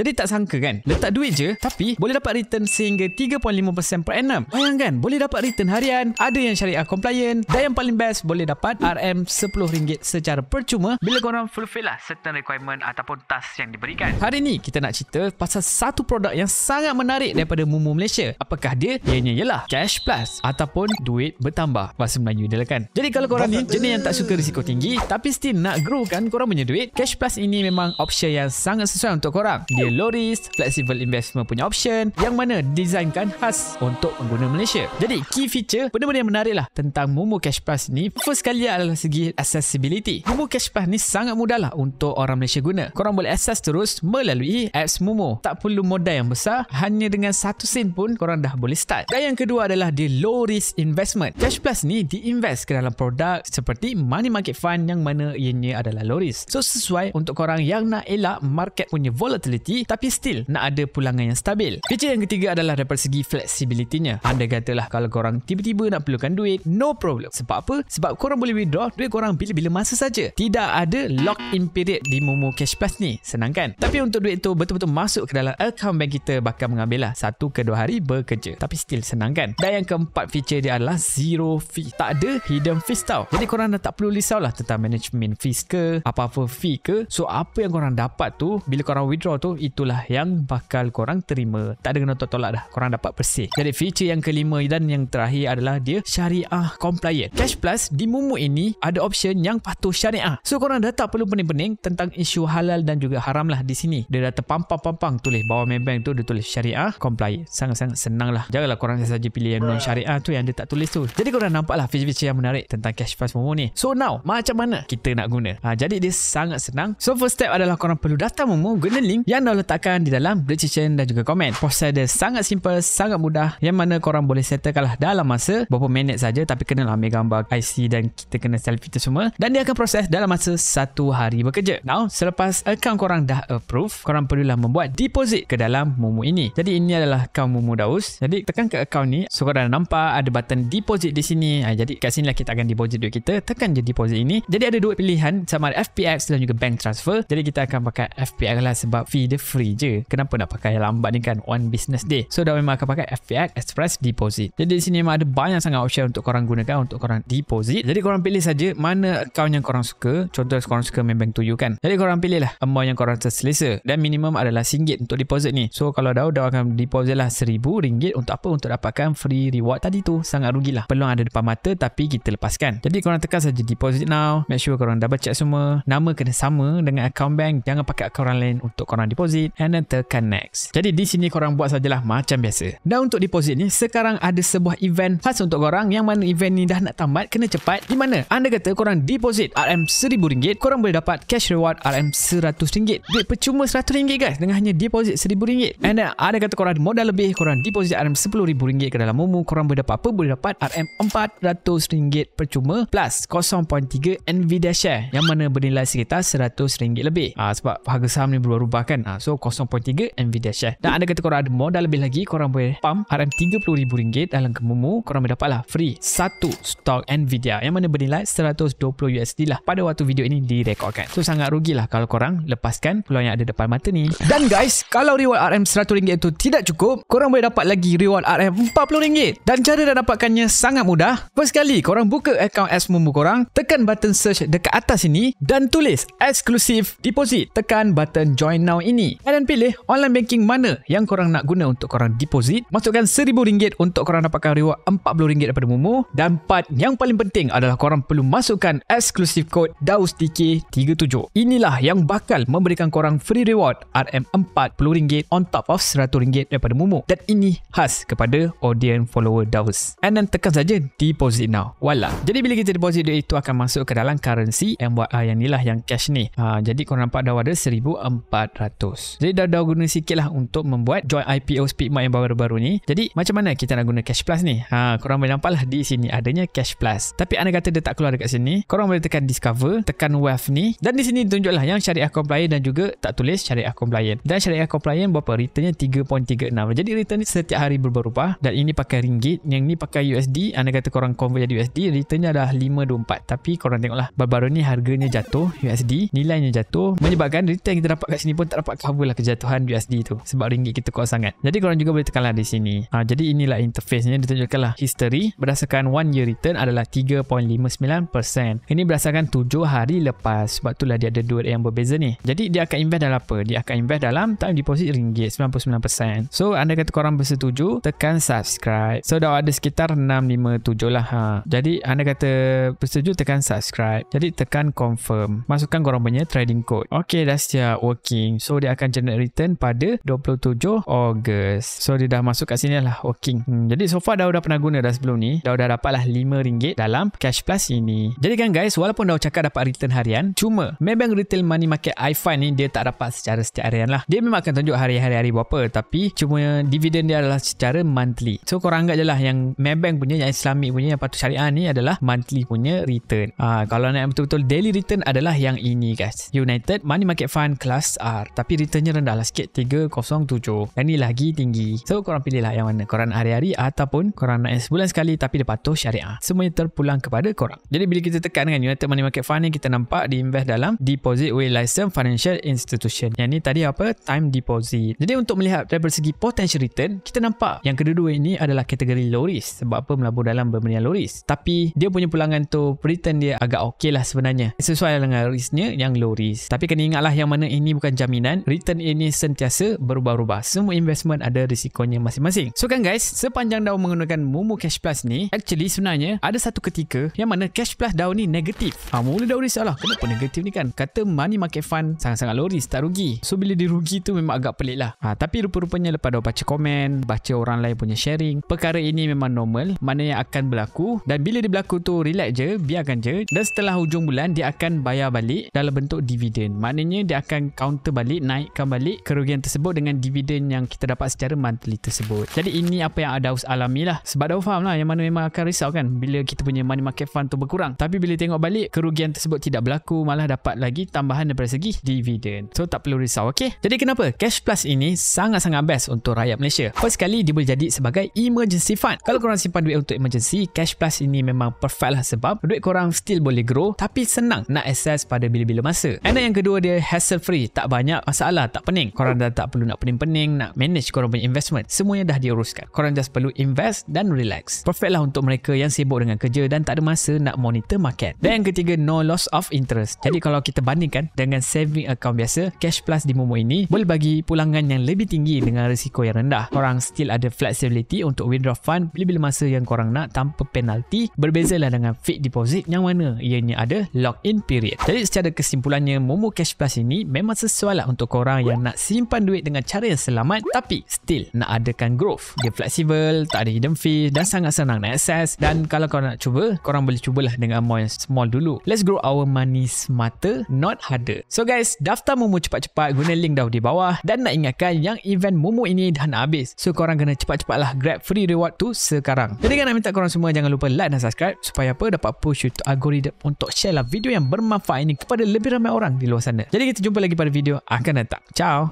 Jadi tak sangka kan, letak duit je tapi boleh dapat return sehingga 3.5% per annum. Bayangkan, boleh dapat return harian, ada yang syariah compliant dan yang paling best boleh dapat RM10 secara percuma bila korang fulfill lah certain requirement ataupun task yang diberikan. Hari ni kita nak cerita pasal satu produk yang sangat menarik daripada Mumu Malaysia. Apakah dia? Ianya ialah Cash Plus ataupun duit bertambah. Bahasa Melayu dia lah kan. Jadi kalau korang ni jenis yang tak suka risiko tinggi tapi still nak grow kan korang punya duit, Cash Plus ini memang option yang sangat sesuai untuk korang. Dia Loris Flexible Investment punya option yang mana designkan khas untuk pengguna Malaysia. Jadi key feature benda-benda yang menarik lah tentang Mumu Cash Plus ni first sekali adalah lah segi accessibility. Mumu Cash Plus ni sangat mudah lah untuk orang Malaysia guna. Korang boleh access terus melalui apps Mumu. Tak perlu modal yang besar hanya dengan satu sen pun korang dah boleh start. Dan yang kedua adalah di low risk investment. Cash Plus ni diinvest ke dalam produk seperti money market fund yang mana ianya adalah low risk. So sesuai untuk korang yang nak elak market punya volatility tapi still nak ada pulangan yang stabil. Feature yang ketiga adalah daripada segi fleksibilitinya. Anda katalah kalau korang tiba-tiba nak perlukan duit, no problem. Sebab apa? Sebab korang boleh withdraw duit korang bila-bila masa saja. Tidak ada lock-in period di Momo Cash Plus ni. Senang kan? Tapi untuk duit tu betul-betul masuk ke dalam account bank kita bakal mengambil lah satu ke dua hari bekerja. Tapi still senang kan? Dan yang keempat feature dia adalah zero fee. Tak ada hidden fees tau. Jadi korang dah tak perlu risau lah tentang management fees ke, apa-apa fee ke. So apa yang korang dapat tu bila korang withdraw tu itulah yang bakal korang terima. Tak ada kena tolak tolak dah. Korang dapat bersih. Jadi feature yang kelima dan yang terakhir adalah dia syariah compliant. Cash Plus di Mumu ini ada option yang patuh syariah. So korang dah tak perlu pening-pening tentang isu halal dan juga haram lah di sini. Dia dah terpampang-pampang tulis bawah Maybank tu dia tulis syariah compliant. Sangat-sangat senang lah. Janganlah korang saja pilih yang non syariah tu yang dia tak tulis tu. Jadi korang nampak lah feature-feature yang menarik tentang Cash Plus Mumu ni. So now macam mana kita nak guna? Ha, jadi dia sangat senang. So first step adalah korang perlu daftar Mumu guna link yang anda letakkan di dalam description dan juga komen. Proses dia sangat simple, sangat mudah yang mana korang boleh settlekanlah dalam masa beberapa minit saja tapi kena lah ambil gambar IC dan kita kena selfie tu semua dan dia akan proses dalam masa satu hari bekerja. Now, selepas akaun korang dah approve, korang perlulah membuat deposit ke dalam Mumu ini. Jadi ini adalah akaun Mumu Daus. Jadi tekan ke akaun ni. So korang dah nampak ada button deposit di sini. Ha, jadi kat sini lah kita akan deposit duit kita. Tekan je deposit ini. Jadi ada dua pilihan sama ada FPX dan juga bank transfer. Jadi kita akan pakai FPX lah sebab fee dia free je kenapa nak pakai yang lambat ni kan on business day so dah memang akan pakai FPX Express Deposit jadi di sini memang ada banyak sangat option untuk korang gunakan untuk korang deposit jadi korang pilih saja mana account yang korang suka contoh korang suka Maybank 2U kan jadi korang pilih lah amount yang korang terselesa dan minimum adalah RM1 untuk deposit ni so kalau dah dah akan deposit lah RM1000 untuk apa untuk dapatkan free reward tadi tu sangat rugilah peluang ada depan mata tapi kita lepaskan jadi korang tekan saja deposit now make sure korang double check semua nama kena sama dengan account bank jangan pakai account orang lain untuk korang deposit deposit and then tekan next. Jadi di sini korang buat sajalah macam biasa. Dan untuk deposit ni sekarang ada sebuah event khas untuk korang yang mana event ni dah nak tamat kena cepat di mana anda kata korang deposit RM1000 korang boleh dapat cash reward RM100 duit percuma RM100 guys dengan hanya deposit RM1000 and then ada kata korang modal lebih korang deposit RM10,000 ke dalam mumu korang boleh dapat apa boleh dapat RM400 percuma plus 0.3 NVIDIA share yang mana bernilai sekitar RM100 lebih ha, sebab harga saham ni berubah-ubah kan ha, So 0.3 Nvidia share Dan anda kata korang ada modal lebih lagi Korang boleh pump RM30,000 dalam kemumu Korang boleh dapat lah free Satu stock Nvidia Yang mana bernilai 120 USD lah Pada waktu video ini direkodkan So sangat rugilah kalau korang lepaskan peluang yang ada depan mata ni Dan guys Kalau reward RM100 itu tidak cukup Korang boleh dapat lagi reward RM40 Dan cara nak dapatkannya sangat mudah First sekali korang buka akaun Smumu korang Tekan button search dekat atas ini Dan tulis Exclusive Deposit Tekan button join now ini dan pilih online banking mana yang korang nak guna untuk korang deposit. Masukkan rm ringgit untuk korang dapatkan reward rm ringgit daripada Momo. Dan part yang paling penting adalah korang perlu masukkan exclusive code DAUSTK37. Inilah yang bakal memberikan korang free reward RM40 on top of RM100 daripada Momo. Dan ini khas kepada audience follower DAUS. And then tekan saja deposit now. Voila. Jadi bila kita deposit dia itu akan masuk ke dalam currency yang buat lah yang inilah yang cash ni. Uh, jadi korang nampak dah ada 1400 house. Jadi dah dah guna sikit lah untuk membuat join IPO Speedmart yang baru-baru ni. Jadi macam mana kita nak guna Cash Plus ni? Ha, korang boleh nampak lah di sini adanya Cash Plus. Tapi anda kata dia tak keluar dekat sini. Korang boleh tekan discover, tekan wealth ni. Dan di sini tunjuklah yang syariah compliant dan juga tak tulis syariah compliant. Dan syariah compliant berapa? Returnnya 3.36. Jadi return ni setiap hari berubah-ubah. Dan ini pakai ringgit. Yang ni pakai USD. Anda kata korang convert jadi USD. Returnnya dah 5.24. Tapi korang tengoklah. Baru-baru ni harganya jatuh USD. Nilainya jatuh. Menyebabkan return yang kita dapat kat sini pun tak dapat coverlah kejatuhan USD tu sebab ringgit kita kuat sangat. Jadi korang juga boleh lah di sini. Ha, jadi inilah interface-nya lah history berdasarkan one year return adalah 3.59%. Ini berdasarkan 7 hari lepas sebab itulah dia ada dua yang berbeza ni. Jadi dia akan invest dalam apa? Dia akan invest dalam time deposit ringgit 99%. So anda kata korang bersetuju tekan subscribe. So dah ada sekitar 657 lah. Ha. Jadi anda kata bersetuju tekan subscribe. Jadi tekan confirm. Masukkan korang punya trading code. Okay dah siap working. So dia akan generate return pada 27 Ogos so dia dah masuk kat sini lah working hmm, jadi so far Dow dah pernah guna dah sebelum ni Dow dah dapat lah RM5 dalam cash plus ini jadi kan guys walaupun Dow cakap dapat return harian cuma Maybank Retail Money Market iFund ni dia tak dapat secara setiap harian lah dia memang akan tunjuk hari-hari hari berapa tapi cuma dividend dia adalah secara monthly so korang anggap je lah yang Maybank punya yang Islamic punya yang patut syariah ni adalah monthly punya return ha, kalau nak betul-betul daily return adalah yang ini guys United Money Market Fund Class R tapi ceritanya rendahlah sikit 307 dan ni lagi tinggi so korang pilihlah yang mana korang hari-hari ataupun korang naik sebulan sekali tapi dia patuh syariah semuanya terpulang kepada korang jadi bila kita tekan dengan United Money Market Fund ni kita nampak diinvest dalam deposit with license financial institution yang ni tadi apa time deposit jadi untuk melihat dari segi potential return kita nampak yang kedua-dua ini adalah kategori low risk sebab apa melabur dalam pemberian low risk tapi dia punya pulangan tu return dia agak okey lah sebenarnya sesuai dengan risknya yang low risk tapi kena ingatlah yang mana ini bukan jaminan return ini sentiasa berubah-ubah. Semua investment ada risikonya masing-masing. So kan guys, sepanjang DAO menggunakan Mumu Cash Plus ni, actually sebenarnya ada satu ketika yang mana Cash Plus DAO ni negatif. Ha, mula DAO risau lah. Kenapa negatif ni kan? Kata money market fund sangat-sangat low risk, tak rugi. So bila dirugi tu memang agak pelik lah. Ha, tapi rupa-rupanya lepas DAO baca komen, baca orang lain punya sharing, perkara ini memang normal. Mana yang akan berlaku dan bila dia berlaku tu relax je, biarkan je. Dan setelah hujung bulan, dia akan bayar balik dalam bentuk dividen. Maknanya dia akan counter balik naik naikkan balik kerugian tersebut dengan dividen yang kita dapat secara monthly tersebut. Jadi ini apa yang ada Daus alami lah. Sebab Daus faham lah yang mana memang akan risau kan bila kita punya money market fund tu berkurang. Tapi bila tengok balik kerugian tersebut tidak berlaku malah dapat lagi tambahan daripada segi dividen. So tak perlu risau okey. Jadi kenapa? Cash Plus ini sangat-sangat best untuk rakyat Malaysia. First sekali dia boleh jadi sebagai emergency fund. Kalau korang simpan duit untuk emergency, Cash Plus ini memang perfect lah sebab duit korang still boleh grow tapi senang nak access pada bila-bila masa. And yang kedua dia hassle free. Tak banyak masalah masalah tak pening korang dah tak perlu nak pening-pening nak manage korang punya investment semuanya dah diuruskan korang just perlu invest dan relax perfect lah untuk mereka yang sibuk dengan kerja dan tak ada masa nak monitor market dan yang ketiga no loss of interest jadi kalau kita bandingkan dengan saving account biasa cash plus di Momo ini boleh bagi pulangan yang lebih tinggi dengan risiko yang rendah korang still ada flexibility untuk withdraw fund bila-bila masa yang korang nak tanpa penalti berbezalah dengan fixed deposit yang mana ianya ada lock-in period jadi secara kesimpulannya Momo Cash Plus ini memang sesuai lah untuk korang Orang yang nak simpan duit dengan cara yang selamat tapi still nak adakan growth. Dia fleksibel, tak ada hidden fee dan sangat senang nak access dan kalau kau nak cuba, korang boleh cubalah dengan amount yang small dulu. Let's grow our money smarter, not harder. So guys, daftar Mumu cepat-cepat guna link dah di bawah dan nak ingatkan yang event Mumu ini dah nak habis. So korang kena cepat-cepatlah grab free reward tu sekarang. Jadi kan nak minta korang semua jangan lupa like dan subscribe supaya apa dapat push untuk algoritma untuk share lah video yang bermanfaat ini kepada lebih ramai orang di luar sana. Jadi kita jumpa lagi pada video akan datang. Tchau.